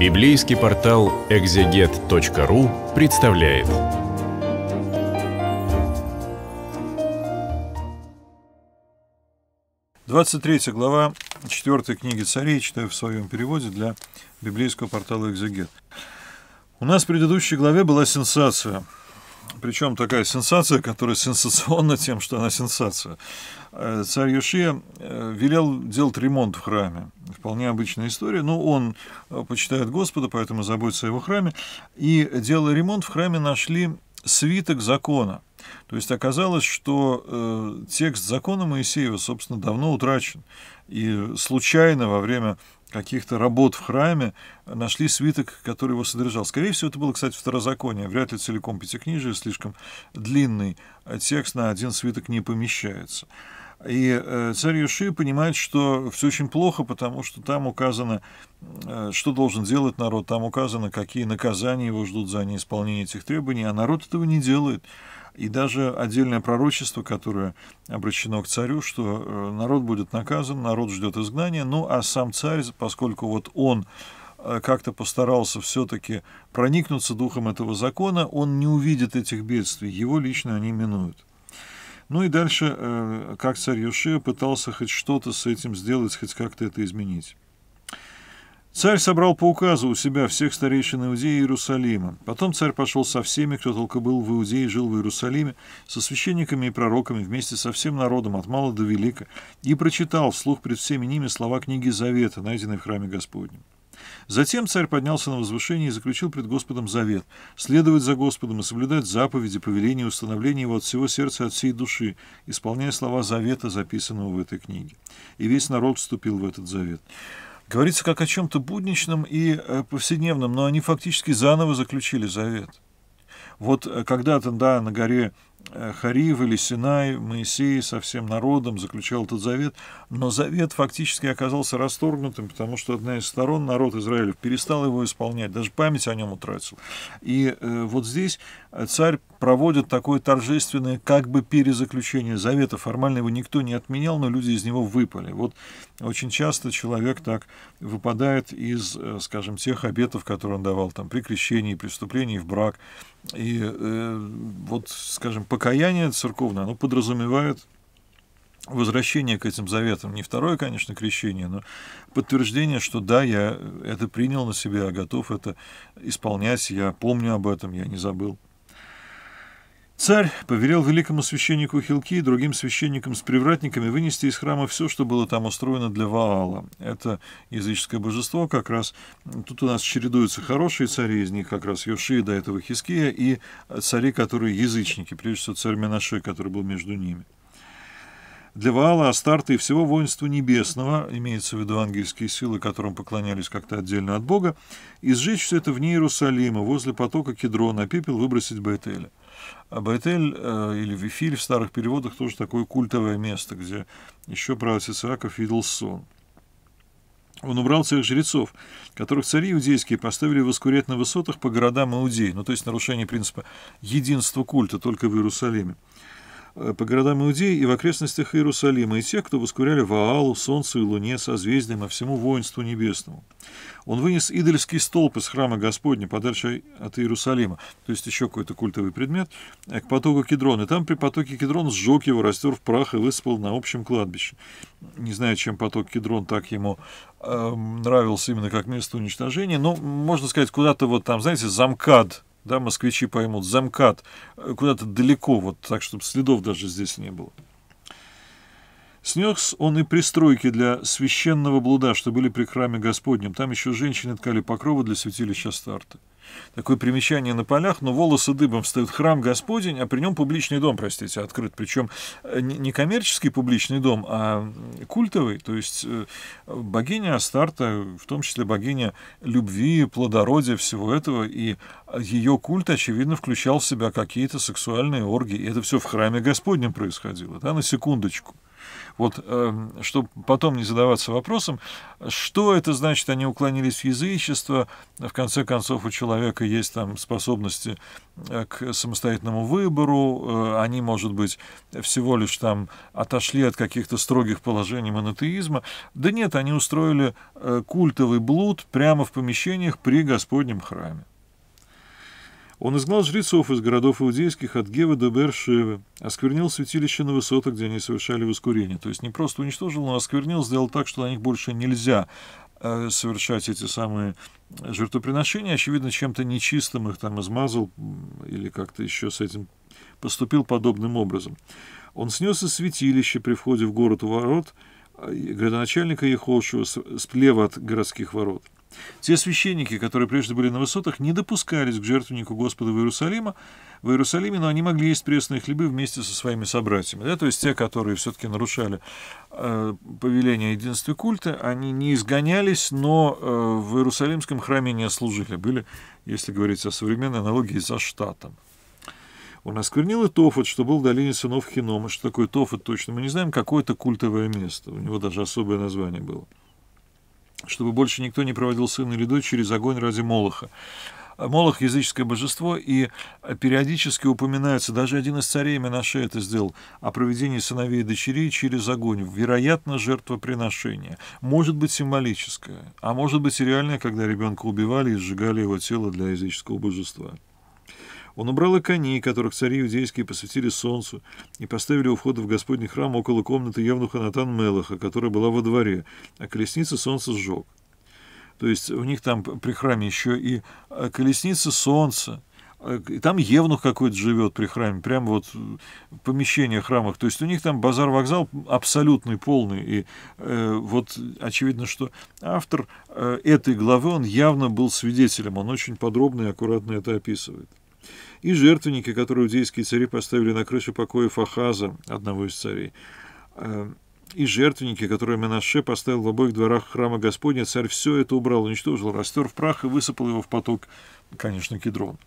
Библейский портал экзегет.ру представляет. Двадцать третья глава четвертой книги Царей читаю в своем переводе для библейского портала Экзегет. У нас в предыдущей главе была сенсация. Причем такая сенсация, которая сенсационна тем, что она сенсация. Э, царь Юшия э, велел делать ремонт в храме. Вполне обычная история. Но он э, почитает Господа, поэтому заботится о его храме. И, делая ремонт, в храме нашли свиток закона. То есть оказалось, что текст закона Моисеева, собственно, давно утрачен. И случайно во время каких-то работ в храме нашли свиток, который его содержал. Скорее всего, это было, кстати, второзаконие. Вряд ли целиком пятикнижие, слишком длинный а текст на один свиток не помещается. И э, царь Юши понимает, что все очень плохо, потому что там указано, э, что должен делать народ, там указано, какие наказания его ждут за неисполнение этих требований, а народ этого не делает. И даже отдельное пророчество, которое обращено к царю, что э, народ будет наказан, народ ждет изгнания, ну а сам царь, поскольку вот он э, как-то постарался все-таки проникнуться духом этого закона, он не увидит этих бедствий, его лично они минуют. Ну и дальше, э, как царь Юшия пытался хоть что-то с этим сделать, хоть как-то это изменить. Царь собрал по указу у себя всех старейшин Иудеи и Иерусалима. Потом царь пошел со всеми, кто только был в Иудее и жил в Иерусалиме, со священниками и пророками, вместе со всем народом, от мала до велика, и прочитал вслух пред всеми ними слова книги Завета, найденной в храме Господнем. Затем царь поднялся на возвышение и заключил пред Господом завет, следовать за Господом и соблюдать заповеди, повеления и установления его от всего сердца и от всей души, исполняя слова завета, записанного в этой книге. И весь народ вступил в этот завет. Говорится как о чем-то будничном и э, повседневном, но они фактически заново заключили завет. Вот э, когда-то, да, на горе Э, Харив или Синай, Моисей со всем народом заключал этот завет, но завет фактически оказался расторгнутым, потому что одна из сторон, народ Израилев, перестал его исполнять, даже память о нем утратил. И э, вот здесь э, царь проводит такое торжественное как бы перезаключение завета, формально его никто не отменял, но люди из него выпали. Вот очень часто человек так выпадает из, э, скажем, тех обетов, которые он давал там при крещении, при вступлении в брак, и э, вот, скажем, покаяние церковное, оно подразумевает возвращение к этим заветам. Не второе, конечно, крещение, но подтверждение, что да, я это принял на себя, готов это исполнять, я помню об этом, я не забыл. Царь повелел великому священнику Хилки и другим священникам с привратниками вынести из храма все, что было там устроено для Ваала. Это языческое божество как раз... Тут у нас чередуются хорошие цари, из них как раз Йоши, до этого Хиския, и цари, которые язычники, прежде всего царь Менаше, который был между ними. Для Ваала, Астарта и всего воинства небесного, имеется в виду ангельские силы, которым поклонялись как-то отдельно от Бога, изжечь все это вне Иерусалима, возле потока Кедрона, а пепел выбросить Байтеля. А Байтель э, или Вифиль в старых переводах тоже такое культовое место, где еще праотец Иаков видел сон. Он убрал всех жрецов, которых цари иудейские поставили в воскурять на высотах по городам Иудеи, ну то есть нарушение принципа единства культа только в Иерусалиме. Э, по городам Иудеи и в окрестностях Иерусалима, и тех, кто воскуряли Ваалу, Солнцу и Луне, созвездиям и всему воинству небесному. Он вынес идольский столб из храма Господня подальше от Иерусалима, то есть еще какой-то культовый предмет, э, к потоку Кедрона. и там при потоке Кедрон сжег его, растер в прах и выспал на общем кладбище. Не знаю, чем поток Кедрон так ему э, нравился именно как место уничтожения, но, можно сказать, куда-то вот там, знаете, замкад да, москвичи поймут, замкат э, куда-то далеко, вот так, чтобы следов даже здесь не было. Снес он и пристройки для священного блуда, что были при храме Господнем. Там еще женщины ткали покровы для святилища Старта. Такое примечание на полях, но волосы дыбом встают храм Господень, а при нем публичный дом, простите, открыт. Причем э, не коммерческий публичный дом, а культовый. То есть э, богиня Астарта, в том числе богиня любви, плодородия, всего этого. И ее культ, очевидно, включал в себя какие-то сексуальные оргии. И это все в храме Господнем происходило, да, на секундочку. Вот, эм, чтобы потом не задаваться вопросом, что это значит, они уклонились в язычество, в конце концов у человека есть там способности э, к самостоятельному выбору, э, они, может быть, всего лишь там отошли от каких-то строгих положений монотеизма. Да нет, они устроили э, культовый блуд прямо в помещениях при Господнем храме. Он изгнал жрецов из городов иудейских от Гевы до Бершевы, осквернил святилище на высотах, где они совершали воскурение. То есть не просто уничтожил, но осквернил, сделал так, что на них больше нельзя э, совершать эти самые жертвоприношения. Очевидно, чем-то нечистым их там измазал или как-то еще с этим поступил подобным образом. Он снес из святилища при входе в город у ворот, э, градоначальника Ехошева, плева от городских ворот – те священники, которые прежде были на высотах, не допускались к жертвеннику Господа в, Иерусалима, в Иерусалиме, но они могли есть пресные хлебы вместе со своими собратьями. Да? То есть те, которые все-таки нарушали э, повеление единства культа, они не изгонялись, но э, в Иерусалимском храме не служили. Были, если говорить о современной аналогии, за штатом. Он осквернил и Тофот, что был в долине сынов Хинома. Что такое Тофот, точно мы не знаем. Какое-то культовое место. У него даже особое название было чтобы больше никто не проводил сына или дочери через огонь ради Молоха. Молох – языческое божество, и периодически упоминается, даже один из царей Менаше это сделал, о проведении сыновей и дочерей через огонь. Вероятно, жертвоприношение. Может быть, символическое, а может быть и реальное, когда ребенка убивали и сжигали его тело для языческого божества. Он убрал и коней, которых цари иудейские посвятили солнцу, и поставили у входа в Господний храм около комнаты евнуха Натан Мелаха, которая была во дворе, а колесница солнца сжег. То есть у них там при храме еще и э, колесница солнца, э, и там Евнух какой-то живет при храме, прямо вот э, помещение храмах. То есть у них там базар-вокзал абсолютный, полный. И э, вот очевидно, что автор э, этой главы, он явно был свидетелем, он очень подробно и аккуратно это описывает и жертвенники, которые иудейские цари поставили на крыше покоя Фахаза, одного из царей, э, и жертвенники, которые Менаше поставил в обоих дворах храма Господня, царь все это убрал, уничтожил, растер в прах и высыпал его в поток, конечно, кедрон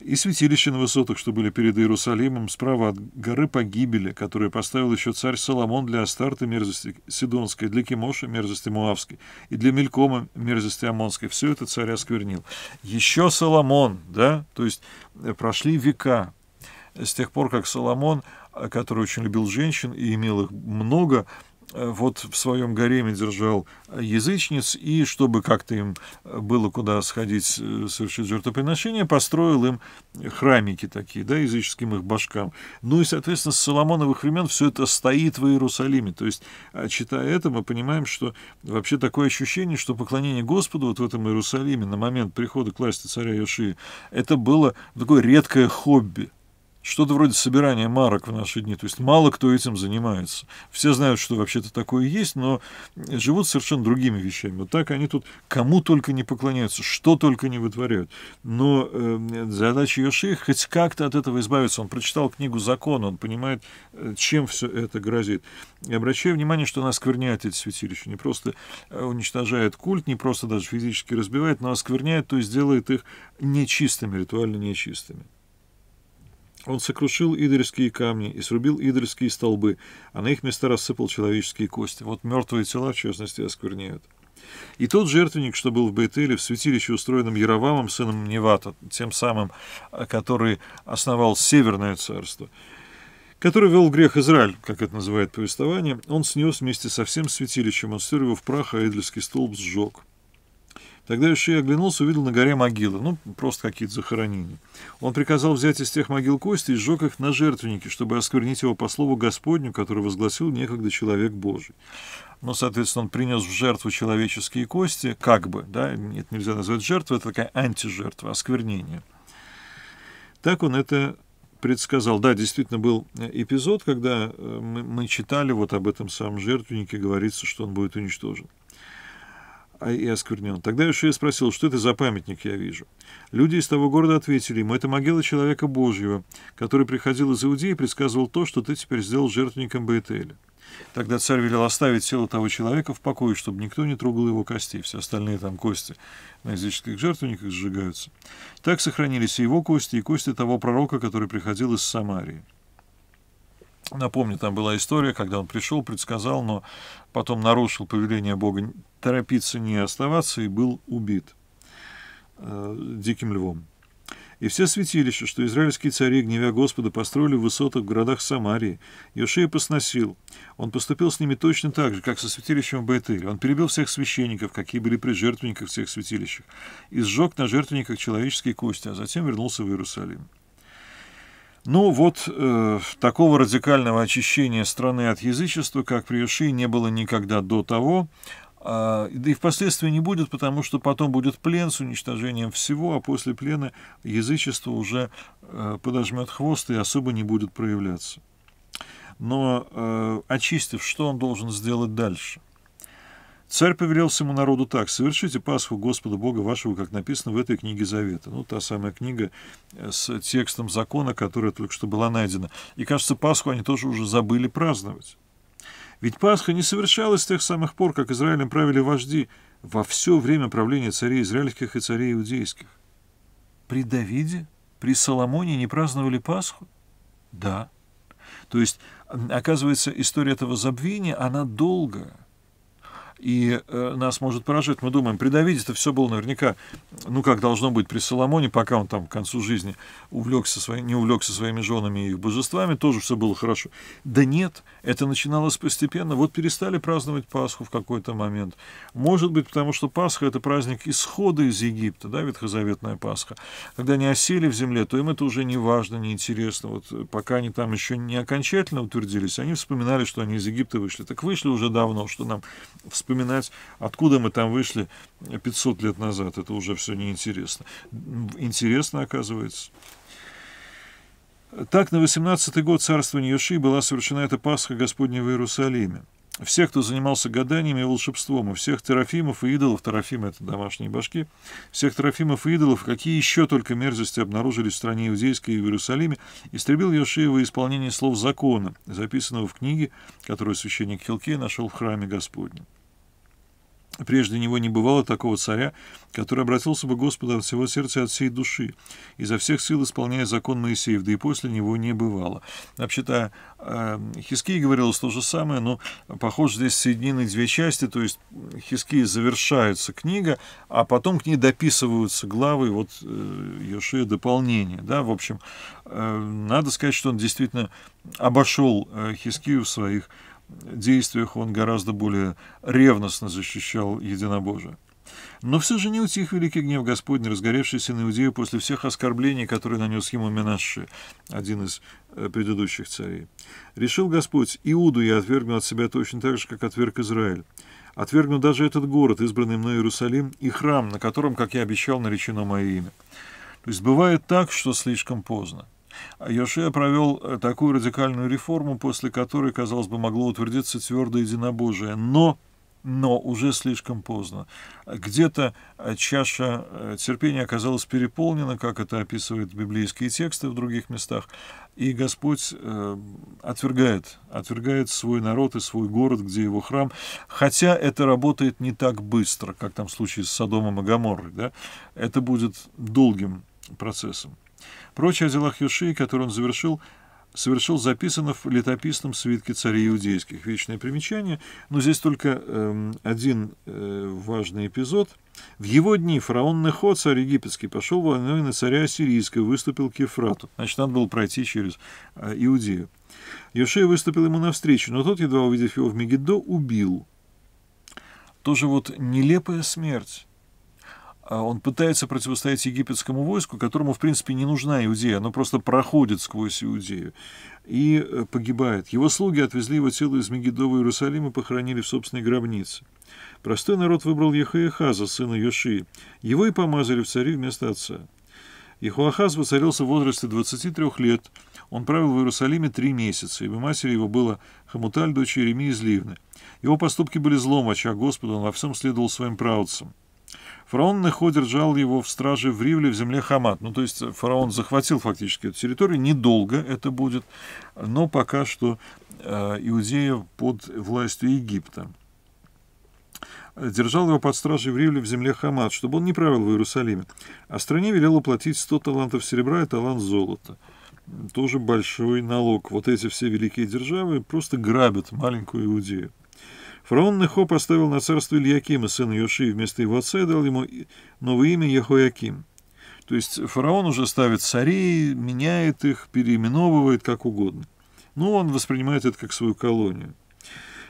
и святилища на высотах, что были перед Иерусалимом, справа от горы погибели, которую поставил еще царь Соломон для Астарты мерзости Сидонской, для Кимоши мерзости Муавской и для Мелькома мерзости Амонской. Все это царь осквернил. Еще Соломон, да, то есть э, прошли века с тех пор, как Соломон, э, который очень любил женщин и имел их много, Э, вот в своем гареме держал э, язычниц, и чтобы как-то им э, было куда сходить совершить жертвоприношение, построил им храмики такие, да, языческим их башкам. Ну и, соответственно, с Соломоновых времен все это стоит в Иерусалиме. То есть, читая это, мы понимаем, что вообще такое ощущение, что поклонение Господу вот в этом Иерусалиме на момент прихода к власти царя Иошии, это было такое редкое хобби что-то вроде собирания марок в наши дни. То есть мало кто этим занимается. Все знают, что вообще-то такое есть, но живут совершенно другими вещами. Вот так они тут кому только не поклоняются, что только не вытворяют. Но э, задача ее шейха хоть как-то от этого избавиться. Он прочитал книгу «Закон», он понимает, э, чем все это грозит. И обращаю внимание, что она оскверняет эти святилища. Не просто э, уничтожает культ, не просто даже физически разбивает, но оскверняет, то есть делает их нечистыми, ритуально нечистыми. Он сокрушил идольские камни и срубил идольские столбы, а на их места рассыпал человеческие кости. Вот мертвые тела, в частности, оскверняют. И тот жертвенник, что был в Бейтеле, в святилище, устроенном Яровамом, сыном Невата, тем самым, э, который основал Северное царство, который вел грех Израиль, как это называет повествование, он снес вместе со всем святилищем, он стер его в прах, а Эдельский столб сжег. Тогда Иши оглянулся, увидел на горе могилы, ну, просто какие-то захоронения. Он приказал взять из тех могил кости и сжег их на жертвенники, чтобы осквернить его по слову Господню, который возгласил некогда человек Божий. Но, ну, соответственно, он принес в жертву человеческие кости, как бы, да, это нельзя назвать жертвой, это такая антижертва, осквернение. Так он это предсказал. Да, действительно был эпизод, когда э, мы, мы читали вот об этом самом жертвеннике, говорится, что он будет уничтожен. А и осквернен. Тогда Иешуя спросил, что это за памятник я вижу. Люди из того города ответили ему, это могила человека Божьего, который приходил из Иудеи и предсказывал то, что ты теперь сделал жертвенником Баэтеля. Тогда царь велел оставить тело того человека в покое, чтобы никто не трогал его костей. Все остальные там кости на языческих жертвенниках сжигаются. Так сохранились и его кости, и кости того пророка, который приходил из Самарии. Напомню, там была история, когда он пришел, предсказал, но потом нарушил повеление Бога торопиться не оставаться и был убит э, диким львом. И все святилища, что израильские цари, гневя Господа, построили в высотах в городах Самарии, Иошея посносил. Он поступил с ними точно так же, как со святилищем в Бейтеле. Он перебил всех священников, какие были при жертвенниках всех святилищах, и сжег на жертвенниках человеческие кости, а затем вернулся в Иерусалим. Ну вот, э, такого радикального очищения страны от язычества, как при Иши, не было никогда до того, э, да и впоследствии не будет, потому что потом будет плен с уничтожением всего, а после плена язычество уже э, подожмет хвост и особо не будет проявляться. Но э, очистив, что он должен сделать дальше – Царь повелел своему народу так, совершите Пасху Господа Бога вашего, как написано в этой книге Завета. Ну, та самая книга э, с текстом закона, которая только что была найдена. И, кажется, Пасху они тоже уже забыли праздновать. Ведь Пасха не совершалась с тех самых пор, как Израилем правили вожди во все время правления царей израильских и царей иудейских. При Давиде, при Соломоне не праздновали Пасху? Да. То есть, оказывается, история этого забвения, она долгая и э, нас может поражать. Мы думаем, при Давиде-то все было наверняка, ну, как должно быть при Соломоне, пока он там к концу жизни увлекся свои, не увлекся своими женами и их божествами, тоже все было хорошо. Да нет, это начиналось постепенно. Вот перестали праздновать Пасху в какой-то момент. Может быть, потому что Пасха — это праздник исхода из Египта, да, ветхозаветная Пасха. Когда они осели в земле, то им это уже не важно, не интересно. Вот э, пока они там еще не окончательно утвердились, они вспоминали, что они из Египта вышли. Так вышли уже давно, что нам вспоминали вспоминать, откуда мы там вышли 500 лет назад. Это уже все неинтересно. Интересно, оказывается. Так, на 18-й год царствования Йоши была совершена эта Пасха Господня в Иерусалиме. Всех, кто занимался гаданиями и волшебством, и всех терафимов и идолов, терафимы — это домашние башки, всех терафимов и идолов, какие еще только мерзости обнаружились в стране иудейской и в Иерусалиме, истребил во исполнение слов закона, записанного в книге, которую священник Хилкей нашел в храме Господнем. Прежде него не бывало такого царя, который обратился бы к Господу от всего сердца и от всей души, изо всех сил исполняя закон Моисеев, да и после него не бывало. Вообще-то э, Хискии говорилось то же самое, но, похоже, здесь соединены две части, то есть Хискии завершается книга, а потом к ней дописываются главы, вот э, Йошия дополнение, да, в общем, э, надо сказать, что он действительно обошел Хискию в своих действиях он гораздо более ревностно защищал единобожие. Но все же не утих великий гнев Господний, разгоревшийся на Иудею после всех оскорблений, которые нанес ему Менаши, один из э, предыдущих царей. «Решил Господь, Иуду я отвергну от себя точно так же, как отверг Израиль. Отвергну даже этот город, избранный мной Иерусалим, и храм, на котором, как я обещал, наречено мое имя». То есть бывает так, что слишком поздно. Йошия провел э, такую радикальную реформу, после которой, казалось бы, могло утвердиться твердое единобожие. Но но уже слишком поздно. Где-то э, чаша э, терпения оказалась переполнена, как это описывают библейские тексты в других местах, и Господь отвергает, отвергает свой народ и свой город, где его храм, хотя это работает не так быстро, как там в случае с Содомом и Гаморрой, да? это будет долгим процессом. Прочие дела делах которые он завершил, совершил записано в летописном свитке царей иудейских. Вечное примечание. Но здесь только э, один э, важный эпизод. В его дни фараон Нехо, царь египетский, пошел войной на царя ассирийского, выступил к Ефрату. Значит, надо было пройти через э, Иудею. Юшей выступил ему навстречу, но тот, едва увидев его в Мегиддо, убил. Тоже вот нелепая смерть. А он пытается противостоять египетскому войску, которому, в принципе, не нужна Иудея, оно просто проходит сквозь Иудею и э, погибает. Его слуги отвезли его тело из Мегидова Иерусалима и похоронили в собственной гробнице. Простой народ выбрал Ехаехаза, сына Йоши. Его и помазали в цари вместо отца. Ехуахаз воцарился в возрасте 23 лет. Он правил в Иерусалиме три месяца, ибо матери его было Хамуталь, дочь Еремии из Ливны. Его поступки были злом в очах Господа, он во всем следовал своим правцам. Фараон Нехо держал его в страже в Ривле, в земле Хамат. Ну, то есть э, фараон захватил фактически эту территорию. Недолго это будет, но пока что э, Иудея под властью Египта э, держал его под стражей в Ривле в земле Хамат, чтобы он не правил в Иерусалиме. А стране велел уплатить 100 талантов серебра и талант золота. Тоже большой налог. Вот эти все великие державы просто грабят маленькую Иудею. Фараон Нехо поставил на царство Ильякима, сына Йоши, вместо его отца и дал ему новое имя Яхояким. То есть фараон уже ставит царей, меняет их, переименовывает как угодно. Но ну, он воспринимает это как свою колонию.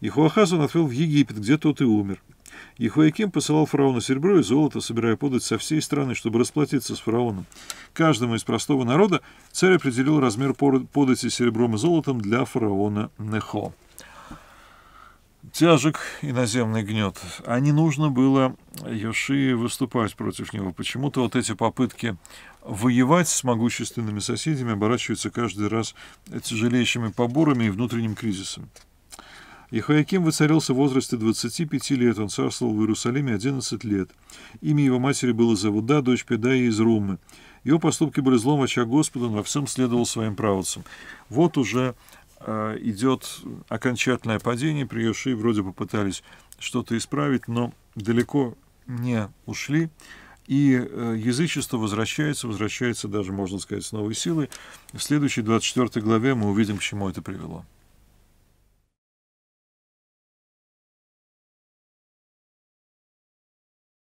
Яхуахаз он отвел в Египет, где тот и умер. Яхуяким посылал фараону серебро и золото, собирая подать со всей страны, чтобы расплатиться с фараоном. Каждому из простого народа царь определил размер подати серебром и золотом для фараона Нехо тяжек иноземный гнет, а не нужно было Йоши выступать против него. Почему-то вот эти попытки воевать с могущественными соседями оборачиваются каждый раз тяжелейшими поборами и внутренним кризисом. Ехояким воцарился в возрасте 25 лет, он царствовал в Иерусалиме 11 лет. Имя его матери было Завуда, дочь Педаи из Румы. Его поступки были злом в Господа, он во всем следовал своим правоцам. Вот уже Э, идет окончательное падение, приезжие вроде бы пытались что-то исправить, но далеко не ушли. И э, язычество возвращается, возвращается даже, можно сказать, с новой силой. В следующей 24 главе мы увидим, к чему это привело.